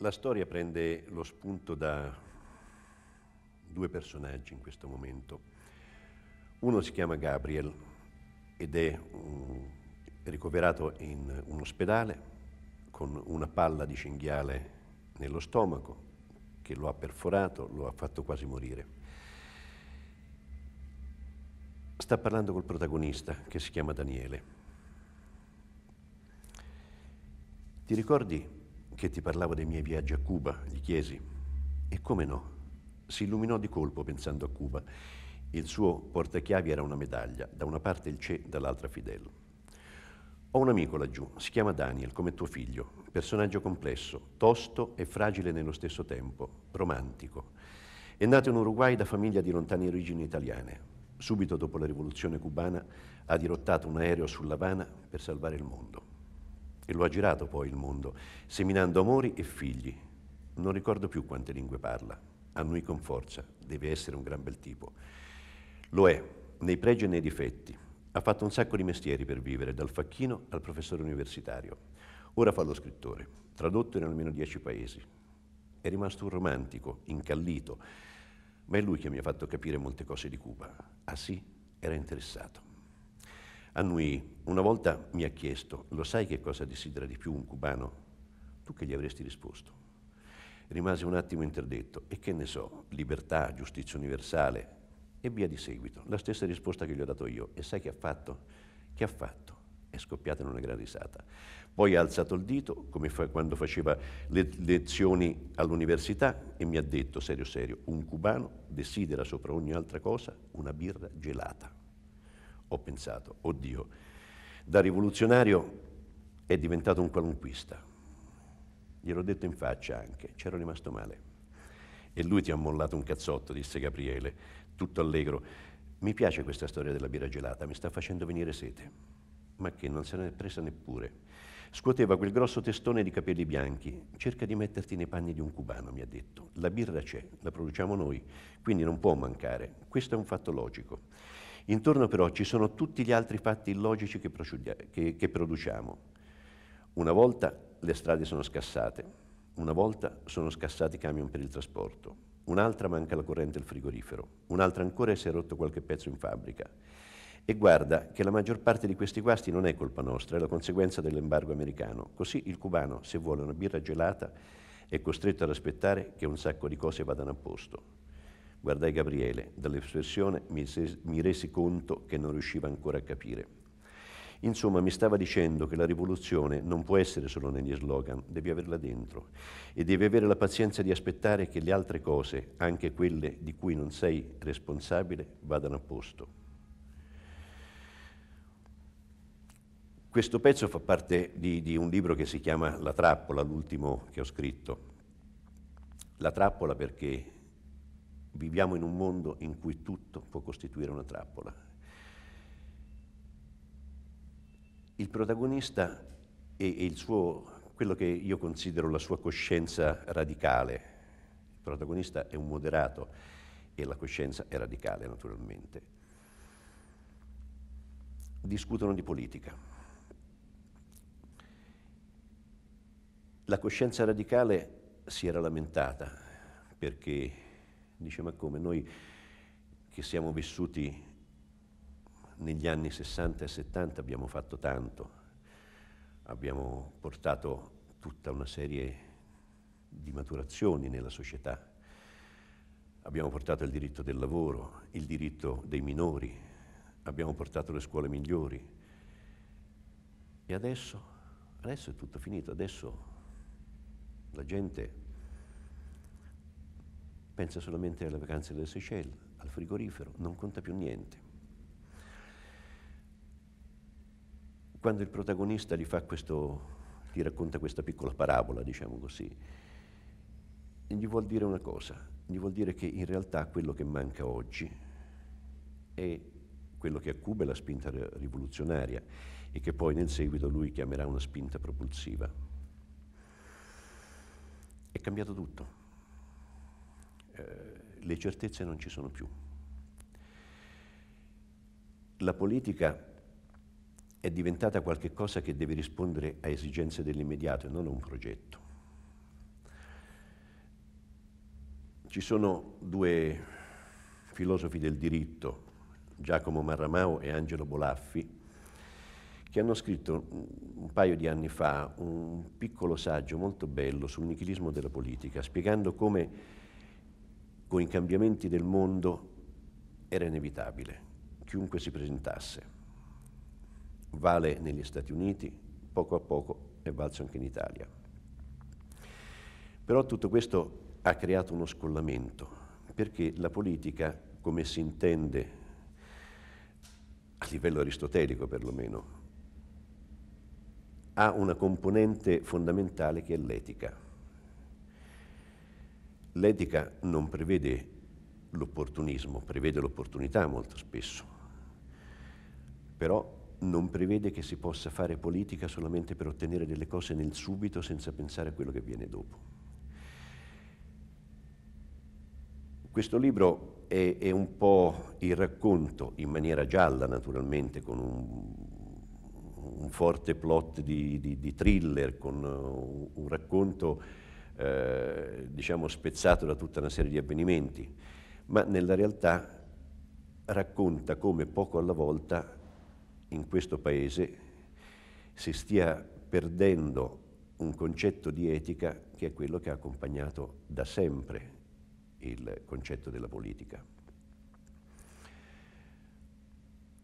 La storia prende lo spunto da due personaggi in questo momento. Uno si chiama Gabriel ed è um, ricoverato in un ospedale con una palla di cinghiale nello stomaco che lo ha perforato, lo ha fatto quasi morire. Sta parlando col protagonista che si chiama Daniele. Ti ricordi che ti parlavo dei miei viaggi a Cuba, gli chiesi. E come no? Si illuminò di colpo pensando a Cuba. Il suo portachiavi era una medaglia, da una parte il CE, dall'altra Fidel. Ho un amico laggiù, si chiama Daniel, come tuo figlio, personaggio complesso, tosto e fragile nello stesso tempo, romantico. È nato in Uruguay da famiglia di lontane origini italiane. Subito dopo la rivoluzione cubana ha dirottato un aereo sull'Havana per salvare il mondo. E lo ha girato poi il mondo, seminando amori e figli. Non ricordo più quante lingue parla. Annui con forza, deve essere un gran bel tipo. Lo è, nei pregi e nei difetti. Ha fatto un sacco di mestieri per vivere, dal facchino al professore universitario. Ora fa lo scrittore, tradotto in almeno dieci paesi. È rimasto un romantico, incallito, ma è lui che mi ha fatto capire molte cose di Cuba. Ah sì, era interessato. Annui una volta mi ha chiesto, lo sai che cosa desidera di più un cubano? Tu che gli avresti risposto? Rimase un attimo interdetto e che ne so, libertà, giustizia universale e via di seguito. La stessa risposta che gli ho dato io. E sai che ha fatto? Che ha fatto? È scoppiata in una gran risata. Poi ha alzato il dito, come fa quando faceva le lezioni all'università, e mi ha detto, serio serio, un cubano desidera sopra ogni altra cosa una birra gelata. Ho pensato, oddio, da rivoluzionario è diventato un qualunquista. Gliel'ho detto in faccia anche, c'ero rimasto male. E lui ti ha mollato un cazzotto, disse Gabriele, tutto allegro. Mi piace questa storia della birra gelata, mi sta facendo venire sete. Ma che non se ne è presa neppure. Scuoteva quel grosso testone di capelli bianchi. Cerca di metterti nei panni di un cubano, mi ha detto. La birra c'è, la produciamo noi, quindi non può mancare. Questo è un fatto logico. Intorno però ci sono tutti gli altri fatti illogici che, che, che produciamo. Una volta le strade sono scassate, una volta sono scassati i camion per il trasporto, un'altra manca la corrente al frigorifero, un'altra ancora si è rotto qualche pezzo in fabbrica. E guarda che la maggior parte di questi guasti non è colpa nostra, è la conseguenza dell'embargo americano. Così il cubano, se vuole una birra gelata, è costretto ad aspettare che un sacco di cose vadano a posto. Guardai Gabriele, dall'espressione mi, mi resi conto che non riusciva ancora a capire. Insomma, mi stava dicendo che la rivoluzione non può essere solo negli slogan, devi averla dentro e devi avere la pazienza di aspettare che le altre cose, anche quelle di cui non sei responsabile, vadano a posto. Questo pezzo fa parte di, di un libro che si chiama La trappola, l'ultimo che ho scritto. La trappola perché Viviamo in un mondo in cui tutto può costituire una trappola. Il protagonista e il suo, quello che io considero la sua coscienza radicale, il protagonista è un moderato e la coscienza è radicale naturalmente, discutono di politica. La coscienza radicale si era lamentata perché Dice, ma come noi che siamo vissuti negli anni 60 e 70 abbiamo fatto tanto, abbiamo portato tutta una serie di maturazioni nella società, abbiamo portato il diritto del lavoro, il diritto dei minori, abbiamo portato le scuole migliori e adesso, adesso è tutto finito, adesso la gente pensa solamente alle vacanze delle Seychelles, al frigorifero, non conta più niente. Quando il protagonista gli, questo, gli racconta questa piccola parabola, diciamo così, gli vuol dire una cosa, gli vuol dire che in realtà quello che manca oggi è quello che a Cuba è la spinta rivoluzionaria e che poi nel seguito lui chiamerà una spinta propulsiva. È cambiato tutto le certezze non ci sono più. La politica è diventata qualcosa che deve rispondere a esigenze dell'immediato e non a un progetto. Ci sono due filosofi del diritto, Giacomo Marramao e Angelo Bolaffi, che hanno scritto un paio di anni fa un piccolo saggio molto bello sul nichilismo della politica, spiegando come con i cambiamenti del mondo era inevitabile, chiunque si presentasse. Vale negli Stati Uniti, poco a poco è valso anche in Italia. Però tutto questo ha creato uno scollamento, perché la politica, come si intende a livello aristotelico perlomeno, ha una componente fondamentale che è l'etica L'etica non prevede l'opportunismo, prevede l'opportunità molto spesso, però non prevede che si possa fare politica solamente per ottenere delle cose nel subito senza pensare a quello che viene dopo. Questo libro è, è un po' il racconto, in maniera gialla naturalmente, con un, un forte plot di, di, di thriller, con uh, un racconto eh, diciamo spezzato da tutta una serie di avvenimenti, ma nella realtà racconta come poco alla volta in questo paese si stia perdendo un concetto di etica che è quello che ha accompagnato da sempre il concetto della politica.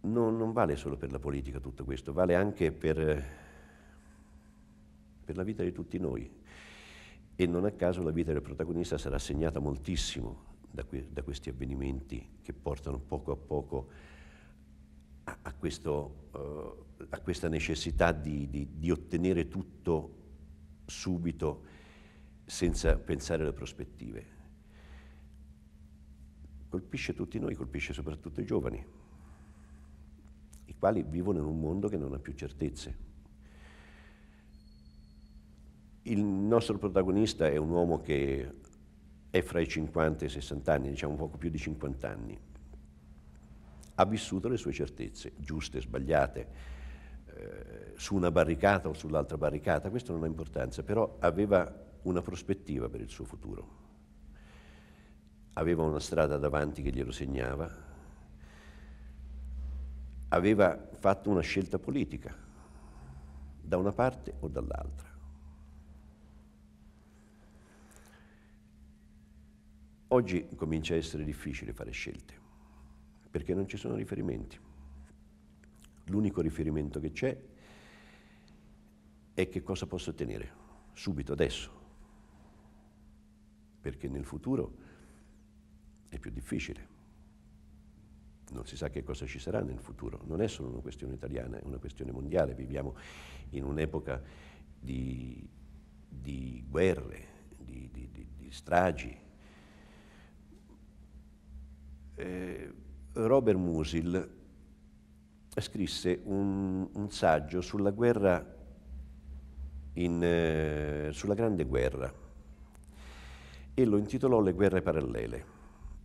Non, non vale solo per la politica tutto questo, vale anche per, eh, per la vita di tutti noi, e non a caso la vita del protagonista sarà segnata moltissimo da, que- da questi avvenimenti che portano poco a poco a, a, questo, uh, a questa necessità di, di, di ottenere tutto subito senza pensare alle prospettive. Colpisce tutti noi, colpisce soprattutto i giovani, i quali vivono in un mondo che non ha più certezze. Il nostro protagonista è un uomo che è fra i 50 e i 60 anni, diciamo poco più di 50 anni. Ha vissuto le sue certezze, giuste, sbagliate, eh, su una barricata o sull'altra barricata, questo non ha importanza, però aveva una prospettiva per il suo futuro. Aveva una strada davanti che glielo segnava, aveva fatto una scelta politica, da una parte o dall'altra. Oggi comincia a essere difficile fare scelte, perché non ci sono riferimenti. L'unico riferimento che c'è è che cosa posso ottenere subito, adesso, perché nel futuro è più difficile. Non si sa che cosa ci sarà nel futuro, non è solo una questione italiana, è una questione mondiale. Viviamo in un'epoca di, di guerre, di, di, di stragi, eh, Robert Musil scrisse un, un saggio sulla guerra, in, eh, sulla Grande Guerra, e lo intitolò Le guerre parallele,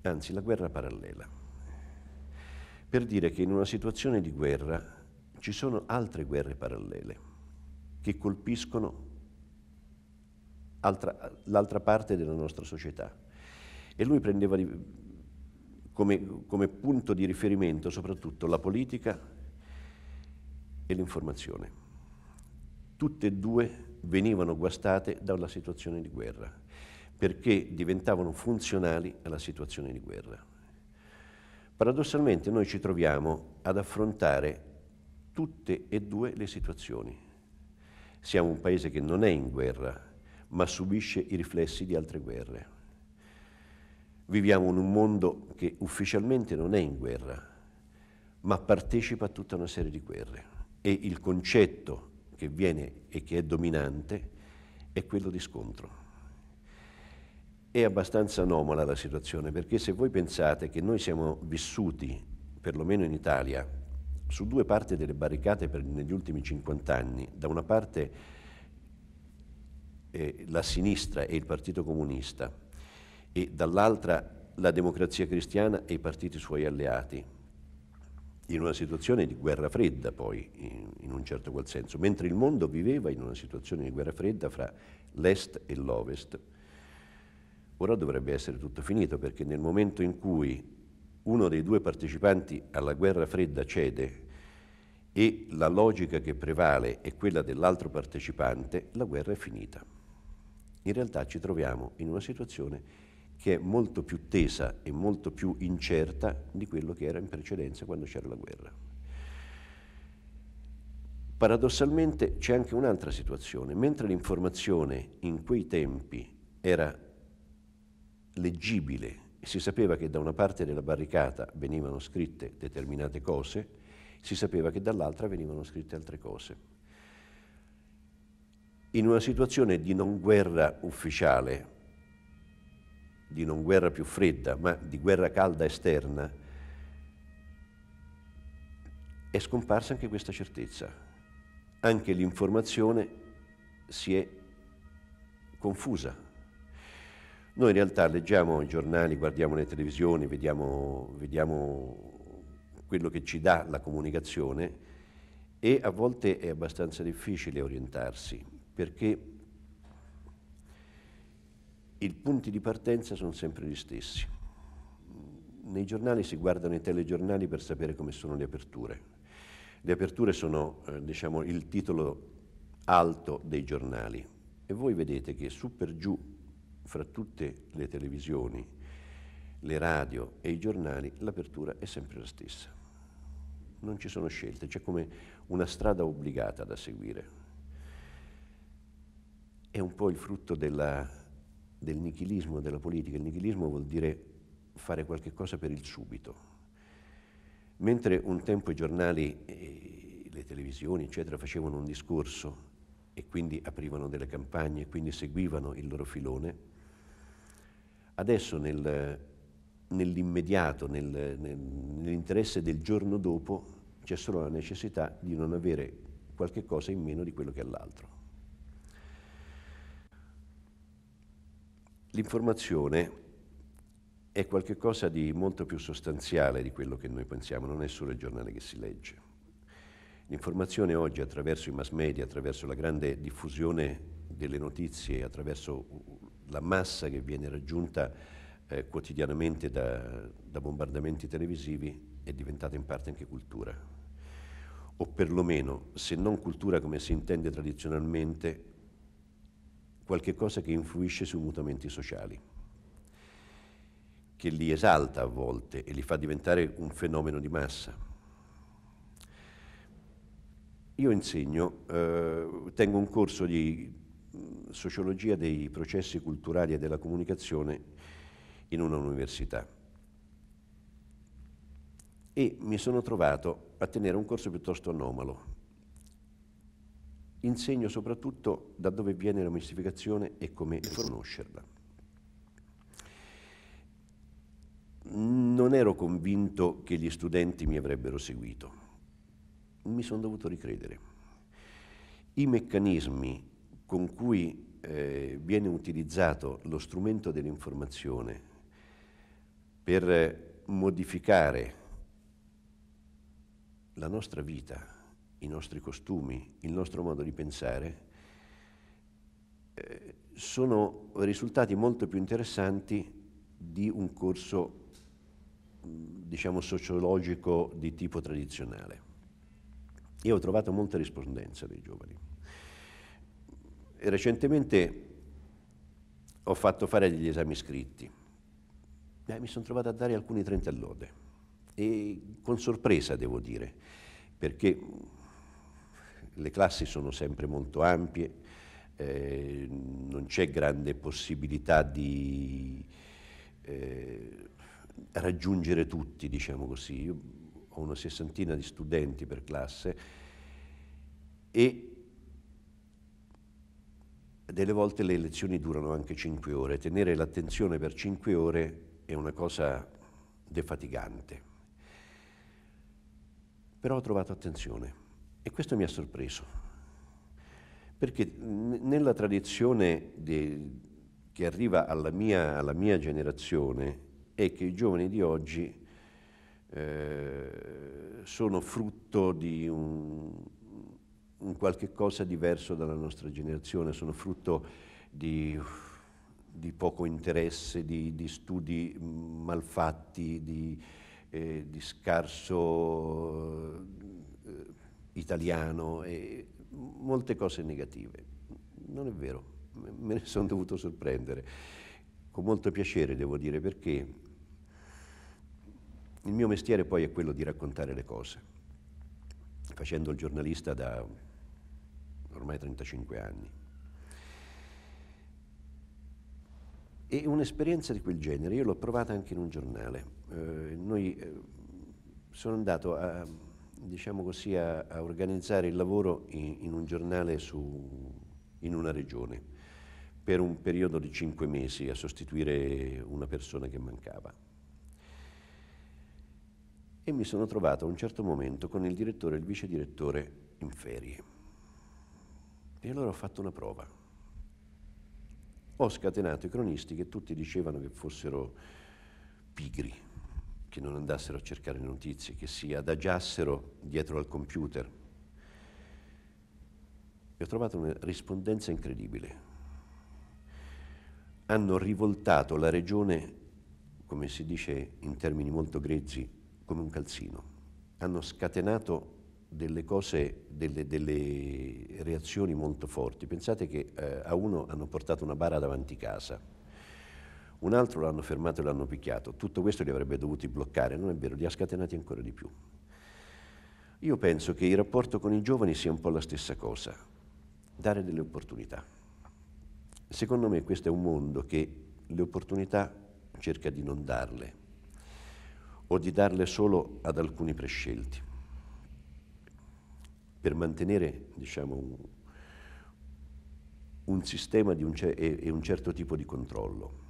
anzi la guerra parallela, per dire che in una situazione di guerra ci sono altre guerre parallele che colpiscono altra, l'altra parte della nostra società. E lui prendeva come, come punto di riferimento soprattutto la politica e l'informazione. Tutte e due venivano guastate dalla situazione di guerra, perché diventavano funzionali alla situazione di guerra. Paradossalmente noi ci troviamo ad affrontare tutte e due le situazioni. Siamo un paese che non è in guerra, ma subisce i riflessi di altre guerre. Viviamo in un mondo che ufficialmente non è in guerra, ma partecipa a tutta una serie di guerre e il concetto che viene e che è dominante è quello di scontro. È abbastanza anomala la situazione perché se voi pensate che noi siamo vissuti, perlomeno in Italia, su due parti delle barricate per, negli ultimi 50 anni, da una parte eh, la sinistra e il Partito Comunista, e dall'altra la democrazia cristiana e i partiti suoi alleati, in una situazione di guerra fredda poi, in, in, un certo qual senso, mentre il mondo viveva in una situazione di guerra fredda fra l'est e l'ovest. Ora dovrebbe essere tutto finito perché nel momento in cui uno dei due partecipanti alla guerra fredda cede e la logica che prevale è quella dell'altro partecipante, la guerra è finita. In realtà ci troviamo in una situazione che è molto più tesa e molto più incerta di quello che era in precedenza quando c'era la guerra. Paradossalmente c'è anche un'altra situazione, mentre l'informazione in quei tempi era leggibile si sapeva che da una parte della barricata venivano scritte determinate cose, si sapeva che dall'altra venivano scritte altre cose. In una situazione di non guerra ufficiale, di non guerra più fredda, ma di guerra calda esterna, è scomparsa anche questa certezza. Anche l'informazione si è confusa. Noi in realtà leggiamo i giornali, guardiamo le televisioni, vediamo, vediamo quello che ci dà la comunicazione e a volte è abbastanza difficile orientarsi perché i punti di partenza sono sempre gli stessi. Nei giornali si guardano i telegiornali per sapere come sono le aperture. Le aperture sono eh, diciamo, il titolo alto dei giornali e voi vedete che su per giù, fra tutte le televisioni, le radio e i giornali, l'apertura è sempre la stessa. Non ci sono scelte, c'è come una strada obbligata da seguire. È un po' il frutto della del nichilismo della politica. Il nichilismo vuol dire fare qualche cosa per il subito. Mentre un tempo i giornali, eh, le televisioni, eccetera, facevano un discorso e quindi aprivano delle campagne, e quindi seguivano il loro filone, adesso nel, nell'immediato, nel, nel, nell'interesse del giorno dopo, c'è solo la necessità di non avere qualche cosa in meno di quello che ha l'altro. L'informazione è qualcosa di molto più sostanziale di quello che noi pensiamo, non è solo il giornale che si legge. L'informazione oggi attraverso i mass media, attraverso la grande diffusione delle notizie, attraverso la massa che viene raggiunta eh, quotidianamente da, da bombardamenti televisivi, è diventata in parte anche cultura. O perlomeno, se non cultura come si intende tradizionalmente, qualche cosa che influisce sui mutamenti sociali, che li esalta a volte e li fa diventare un fenomeno di massa. Io insegno, eh, tengo un corso di mm, sociologia dei processi culturali e della comunicazione in una università e mi sono trovato a tenere un corso piuttosto anomalo Insegno soprattutto da dove viene la mistificazione e come riconoscerla. Non ero convinto che gli studenti mi avrebbero seguito. Mi sono dovuto ricredere. I meccanismi con cui eh, viene utilizzato lo strumento dell'informazione per modificare la nostra vita, i nostri costumi, il nostro modo di pensare, eh, sono risultati molto più interessanti di un corso, diciamo, sociologico di tipo tradizionale. Io ho trovato molta rispondenza dei giovani. recentemente ho fatto fare degli esami scritti. Eh, mi sono trovato a dare alcuni 30 allode. e con sorpresa devo dire, perché le classi sono sempre molto ampie, eh, non c'è grande possibilità di eh, raggiungere tutti, diciamo così. Io ho una sessantina di studenti per classe e delle volte le lezioni durano anche 5 ore. Tenere l'attenzione per 5 ore è una cosa defatigante. Però ho trovato attenzione. E questo mi ha sorpreso, perché nella tradizione de, che arriva alla mia, alla mia, generazione è che i giovani di oggi eh, sono frutto di un, un, qualche cosa diverso dalla nostra generazione, sono frutto di, di poco interesse, di, di, studi malfatti, di, eh, di scarso italiano e molte cose negative. Non è vero, me ne sono dovuto sorprendere, con molto piacere devo dire, perché il mio mestiere poi è quello di raccontare le cose, facendo il giornalista da ormai 35 anni. E un'esperienza di quel genere, io l'ho provata anche in un giornale. Eh, noi, eh, sono andato a, diciamo così, a, a, organizzare il lavoro in, in un giornale su, in una regione per un periodo di cinque mesi a sostituire una persona che mancava. E mi sono trovato a un certo momento con il direttore e il vice direttore in ferie. E allora ho fatto una prova. Ho scatenato i cronisti che tutti dicevano che fossero pigri che non andassero a cercare notizie, che si adagiassero dietro al computer. E ho trovato una rispondenza incredibile. Hanno rivoltato la regione, come si dice in termini molto grezzi, come un calzino. Hanno scatenato delle cose, delle, delle reazioni molto forti. Pensate che eh, a uno hanno portato una bara davanti casa un altro l'hanno fermato e l'hanno picchiato, tutto questo li avrebbe dovuti bloccare, non è vero, li ha scatenati ancora di più. Io penso che il rapporto con i giovani sia un po' la stessa cosa, dare delle opportunità. Secondo me questo è un mondo che le opportunità cerca di non darle o di darle solo ad alcuni prescelti, per mantenere diciamo, un, un sistema un, e, e un certo tipo di controllo.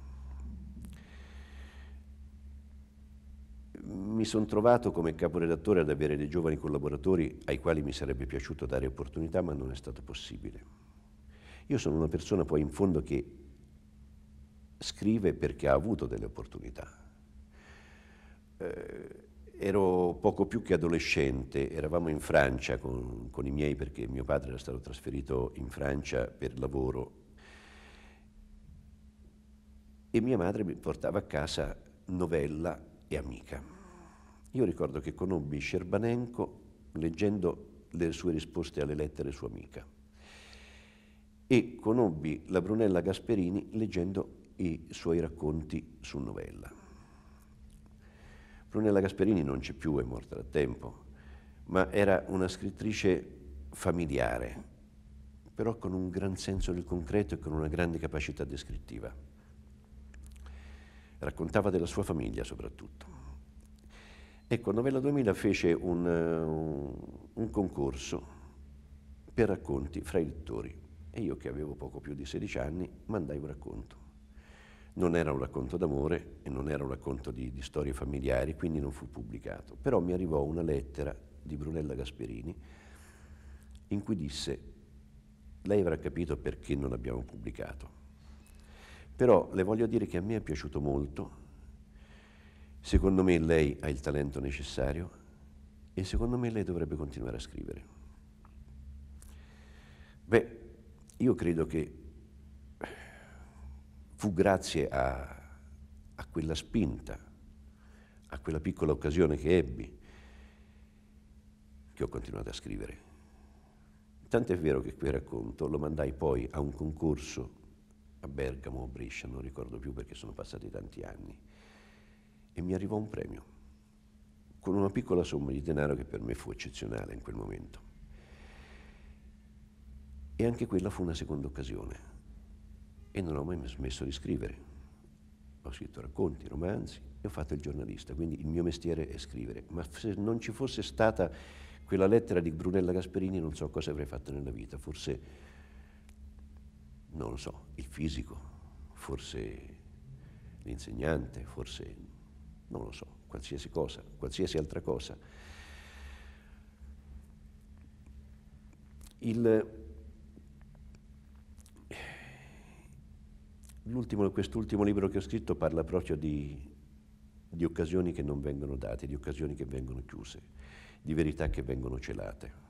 mi sono trovato come caporedattore ad avere dei giovani collaboratori ai quali mi sarebbe piaciuto dare opportunità, ma non è stato possibile. Io sono una persona poi in fondo che scrive perché ha avuto delle opportunità. Eh, ero poco più che adolescente, eravamo in Francia con, con i miei perché mio padre era stato trasferito in Francia per lavoro e mia madre mi portava a casa novella e amica. Io ricordo che conobbi Scerbanenko leggendo le sue risposte alle lettere sua amica e conobbi la Brunella Gasperini leggendo i suoi racconti su novella. Brunella Gasperini non c'è più, è morta da tempo, ma era una scrittrice familiare, però con un gran senso del concreto e con una grande capacità descrittiva. Raccontava della sua famiglia soprattutto. Ecco, Novella 2000 fece un, eh, un, concorso per racconti fra i lettori e io che avevo poco più di 16 anni mandai un racconto. Non era un racconto d'amore e non era un racconto di, di, storie familiari, quindi non fu pubblicato. Però mi arrivò una lettera di Brunella Gasperini in cui disse, lei avrà capito perché non abbiamo pubblicato. Però le voglio dire che a me è piaciuto molto Secondo me lei ha il talento necessario e secondo me lei dovrebbe continuare a scrivere. Beh, io credo che fu grazie a, a quella spinta, a quella piccola occasione che ebbi, che ho continuato a scrivere. Tanto è vero che quel racconto lo mandai poi a un concorso a Bergamo o Brescia, non ricordo più perché sono passati tanti anni e mi arrivò un premio, con una piccola somma di denaro che per me fu eccezionale in quel momento. E anche quella fu una seconda occasione. E non ho mai smesso di scrivere. Ho scritto racconti, romanzi e ho fatto il giornalista, quindi il mio mestiere è scrivere. Ma se non ci fosse stata quella lettera di Brunella Gasperini non so cosa avrei fatto nella vita, forse, non lo so, il fisico, forse l'insegnante, forse non lo so, qualsiasi cosa, qualsiasi altra cosa. Il, quest'ultimo libro che ho scritto parla proprio di, di occasioni che non vengono date, di occasioni che vengono chiuse, di verità che vengono celate.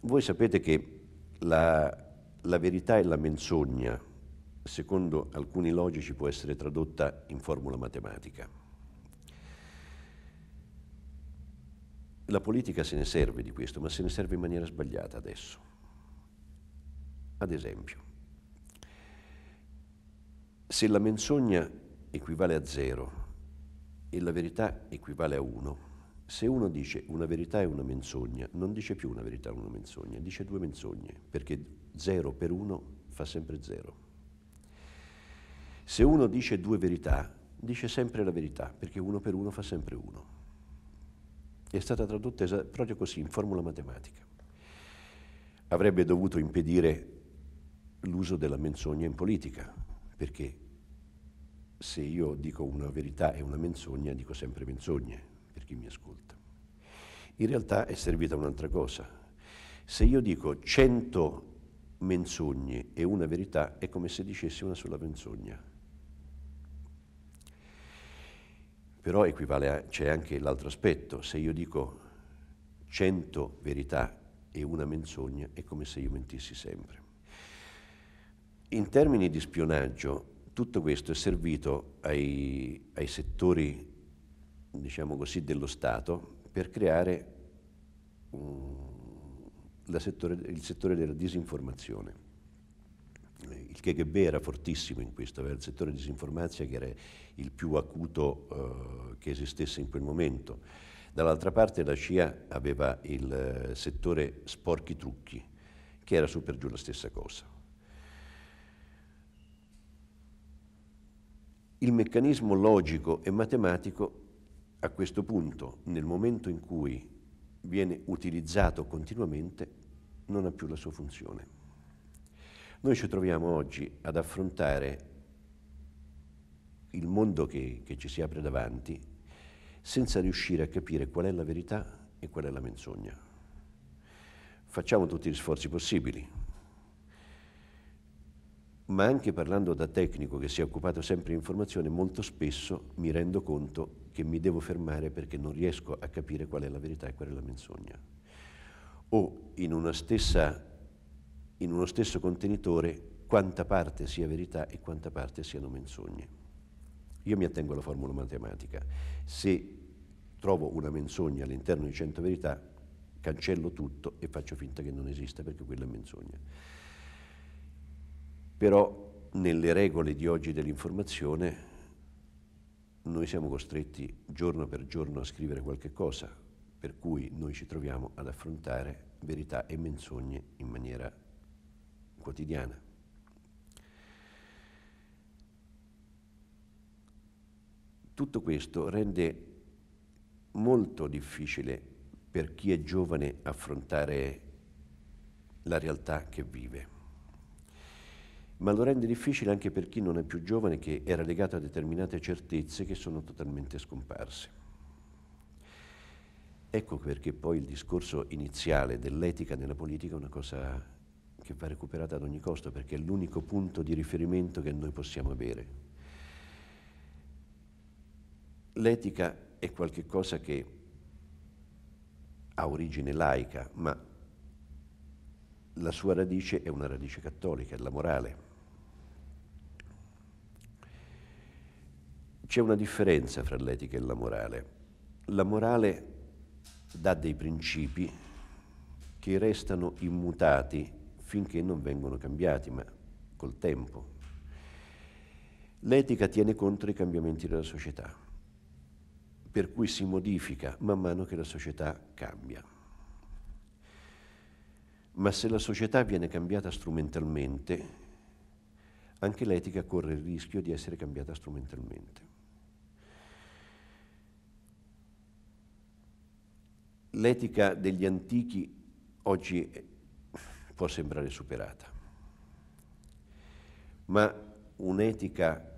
Voi sapete che la, la verità e la menzogna secondo alcuni logici può essere tradotta in formula matematica. La politica se ne serve di questo, ma se ne serve in maniera sbagliata adesso. Ad esempio, se la menzogna equivale a zero e la verità equivale a uno, se uno dice una verità e una menzogna, non dice più una verità e una menzogna, dice due menzogne, perché zero per uno fa sempre zero. Se uno dice due verità, dice sempre la verità, perché uno per uno fa sempre uno. È stata tradotta proprio così, in formula matematica. Avrebbe dovuto impedire l'uso della menzogna in politica, perché se io dico una verità e una menzogna, dico sempre menzogne per chi mi ascolta. In realtà è servita un'altra cosa. Se io dico cento menzogne e una verità, è come se dicessi una sola menzogna Però a, c'è anche l'altro aspetto, se io dico 100 verità e una menzogna è come se io mentissi sempre. In termini di spionaggio tutto questo è servito ai, ai settori, diciamo così, dello Stato per creare um, settore, il settore della disinformazione il KGB era fortissimo in questo, aveva il settore disinformazia che era il più acuto eh, che esistesse in quel momento. Dall'altra parte la CIA aveva il eh, settore sporchi trucchi, che era su per giù la stessa cosa. Il meccanismo logico e matematico a questo punto, nel momento in cui viene utilizzato continuamente, non ha più la sua funzione. Noi ci troviamo oggi ad affrontare il mondo che, che ci si apre davanti senza riuscire a capire qual è la verità e qual è la menzogna. Facciamo tutti gli sforzi possibili, ma anche parlando da tecnico che si è occupato sempre di informazione, molto spesso mi rendo conto che mi devo fermare perché non riesco a capire qual è la verità e qual è la menzogna. O in una stessa in uno stesso contenitore quanta parte sia verità e quanta parte siano menzogne. Io mi attengo alla formula matematica. Se trovo una menzogna all'interno di 100 verità, cancello tutto e faccio finta che non esista perché quella è menzogna. Però nelle regole di oggi dell'informazione noi siamo costretti giorno per giorno a scrivere qualche cosa, per cui noi ci troviamo ad affrontare verità e menzogne in maniera quotidiana. Tutto questo rende molto difficile per chi è giovane affrontare la realtà che vive, ma lo rende difficile anche per chi non è più giovane che era legato a determinate certezze che sono totalmente scomparse. Ecco perché poi il discorso iniziale dell'etica nella politica è una cosa che va recuperata ad ogni costo perché è l'unico punto di riferimento che noi possiamo avere. L'etica è qualcosa che ha origine laica, ma la sua radice è una radice cattolica, è la morale. C'è una differenza fra l'etica e la morale. La morale dà dei principi che restano immutati finché non vengono cambiati, ma col tempo. L'etica tiene conto dei cambiamenti della società, per cui si modifica man mano che la società cambia. Ma se la società viene cambiata strumentalmente, anche l'etica corre il rischio di essere cambiata strumentalmente. L'etica degli antichi oggi può sembrare superata. Ma un'etica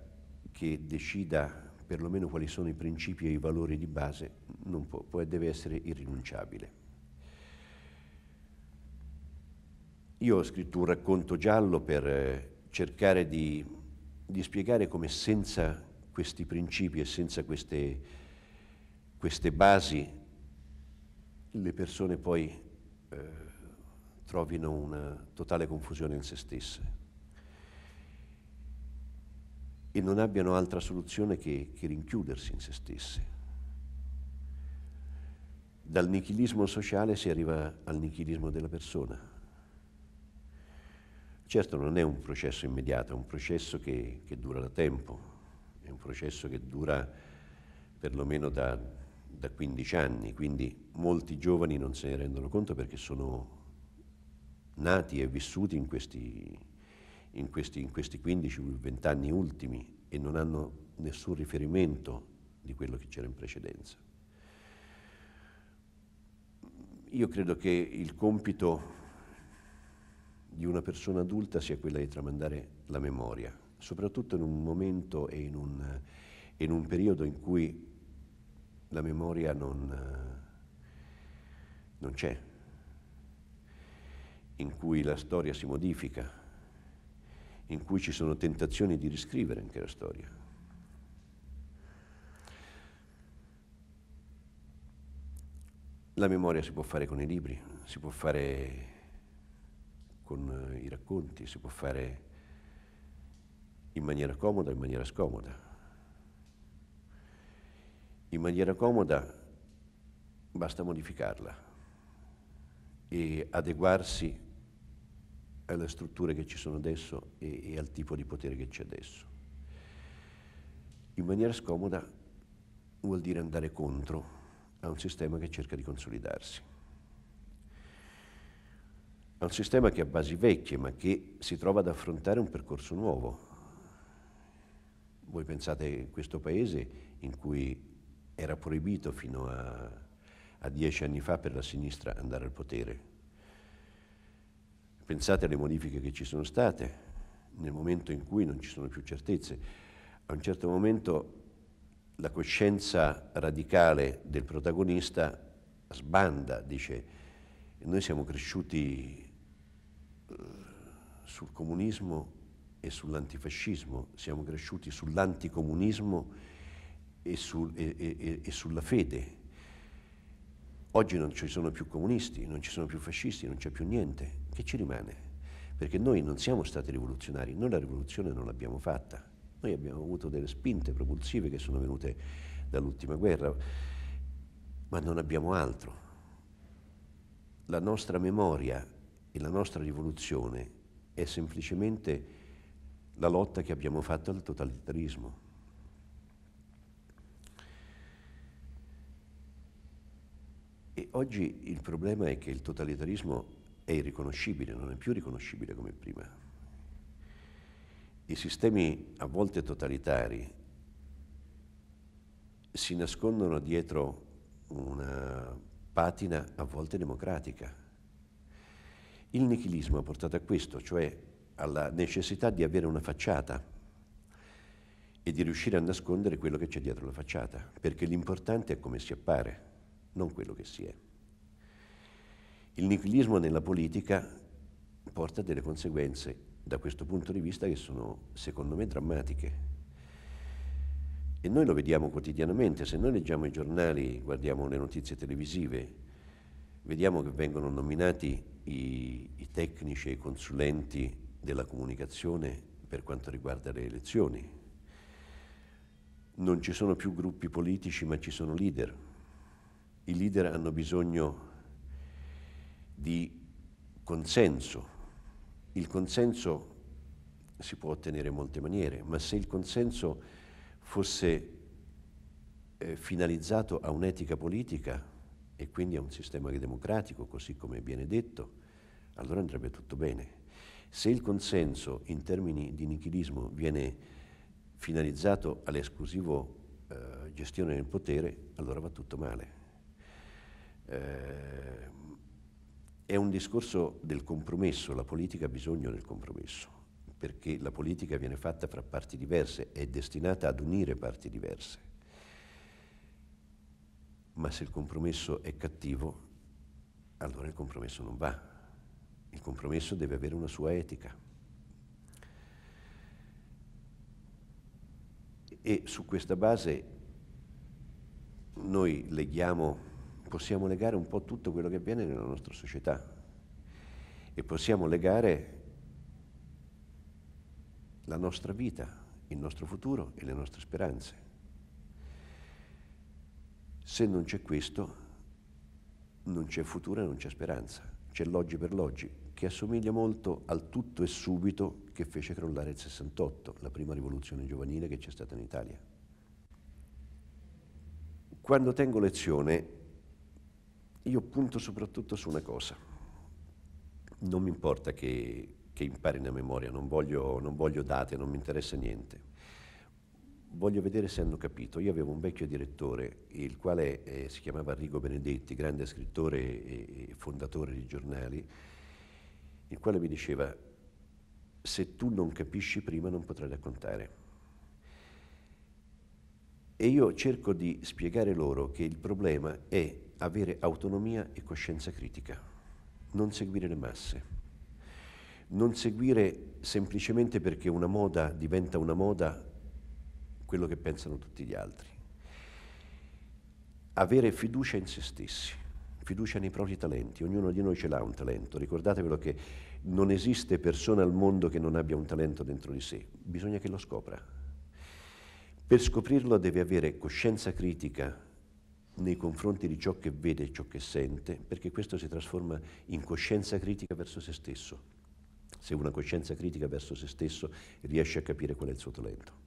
che decida perlomeno quali sono i principi e i valori di base non può, può deve essere irrinunciabile. Io ho scritto un racconto giallo per eh, cercare di, di spiegare come senza questi principi e senza queste, queste basi le persone poi eh, trovino una totale confusione in se stesse e non abbiano altra soluzione che, che rinchiudersi in se stesse. Dal nichilismo sociale si arriva al nichilismo della persona. Certo non è un processo immediato, è un processo che, che dura da tempo, è un processo che dura perlomeno da, da 15 anni, quindi molti giovani non se ne rendono conto perché sono nati e vissuti in questi, in questi, in questi 15-20 anni ultimi e non hanno nessun riferimento di quello che c'era in precedenza. Io credo che il compito di una persona adulta sia quella di tramandare la memoria, soprattutto in un momento e in un, in un periodo in cui la memoria non, non c'è, in cui la storia si modifica, in cui ci sono tentazioni di riscrivere anche la storia. La memoria si può fare con i libri, si può fare con eh, i racconti, si può fare in maniera comoda, in maniera scomoda. In maniera comoda basta modificarla e adeguarsi alle strutture che ci sono adesso e, e al tipo di potere che c'è adesso. In maniera scomoda vuol dire andare contro a un sistema che cerca di consolidarsi. A un sistema che ha basi vecchie, ma che si trova ad affrontare un percorso nuovo. Voi pensate a questo paese in cui era proibito fino a, a dieci anni fa per la sinistra andare al potere, Pensate alle modifiche che ci sono state nel momento in cui non ci sono più certezze. A un certo momento la coscienza radicale del protagonista sbanda, dice, noi siamo cresciuti eh, sul comunismo e sull'antifascismo, siamo cresciuti sull'anticomunismo e, sul, e, e, e sulla fede. Oggi non ci sono più comunisti, non ci sono più fascisti, non c'è più niente che ci rimane? Perché noi non siamo stati rivoluzionari, noi la rivoluzione non l'abbiamo fatta, noi abbiamo avuto delle spinte propulsive che sono venute dall'ultima guerra, ma non abbiamo altro. La nostra memoria e la nostra rivoluzione è semplicemente la lotta che abbiamo fatto al totalitarismo. E oggi il problema è che il totalitarismo è irriconoscibile, non è più riconoscibile come prima. I sistemi a volte totalitari si nascondono dietro una patina a volte democratica. Il nichilismo ha portato a questo, cioè alla necessità di avere una facciata e di riuscire a nascondere quello che c'è dietro la facciata, perché l'importante è come si appare, non quello che si è. Il nichilismo nella politica porta delle conseguenze da questo punto di vista che sono secondo me drammatiche. E noi lo vediamo quotidianamente, se noi leggiamo i giornali, guardiamo le notizie televisive, vediamo che vengono nominati i, i tecnici e i consulenti della comunicazione per quanto riguarda le elezioni. Non ci sono più gruppi politici ma ci sono leader. I leader hanno bisogno di consenso. Il consenso si può ottenere in molte maniere, ma se il consenso fosse eh, finalizzato a un'etica politica e quindi a un sistema democratico, così come viene detto, allora andrebbe tutto bene. Se il consenso in termini di nichilismo viene finalizzato all'esclusivo eh, gestione del potere, allora va tutto male. Eh, è un discorso del compromesso, la politica ha bisogno del compromesso, perché la politica viene fatta fra parti diverse, è destinata ad unire parti diverse. Ma se il compromesso è cattivo, allora il compromesso non va. Il compromesso deve avere una sua etica. E su questa base noi leghiamo possiamo legare un po' tutto quello che avviene nella nostra società e possiamo legare la nostra vita, il nostro futuro e le nostre speranze. Se non c'è questo, non c'è futuro e non c'è speranza, c'è l'oggi per l'oggi, che assomiglia molto al tutto e subito che fece crollare il 68, la prima rivoluzione giovanile che c'è stata in Italia. Quando tengo lezione io punto soprattutto su una cosa. Non mi importa che, che impari una memoria, non voglio, non voglio date, non mi interessa niente. Voglio vedere se hanno capito. Io avevo un vecchio direttore, il quale eh, si chiamava Enrico Benedetti, grande scrittore e, e fondatore di giornali, il quale mi diceva, se tu non capisci prima non potrai raccontare. E io cerco di spiegare loro che il problema è avere autonomia e coscienza critica, non seguire le masse, non seguire semplicemente perché una moda diventa una moda quello che pensano tutti gli altri, avere fiducia in se stessi, fiducia nei propri talenti, ognuno di noi ce l'ha un talento, ricordatevelo che non esiste persona al mondo che non abbia un talento dentro di sé, bisogna che lo scopra. Per scoprirlo deve avere coscienza critica, nei confronti di ciò che vede e ciò che sente, perché questo si trasforma in coscienza critica verso se stesso. Se una coscienza critica verso se stesso riesce a capire qual è il suo talento.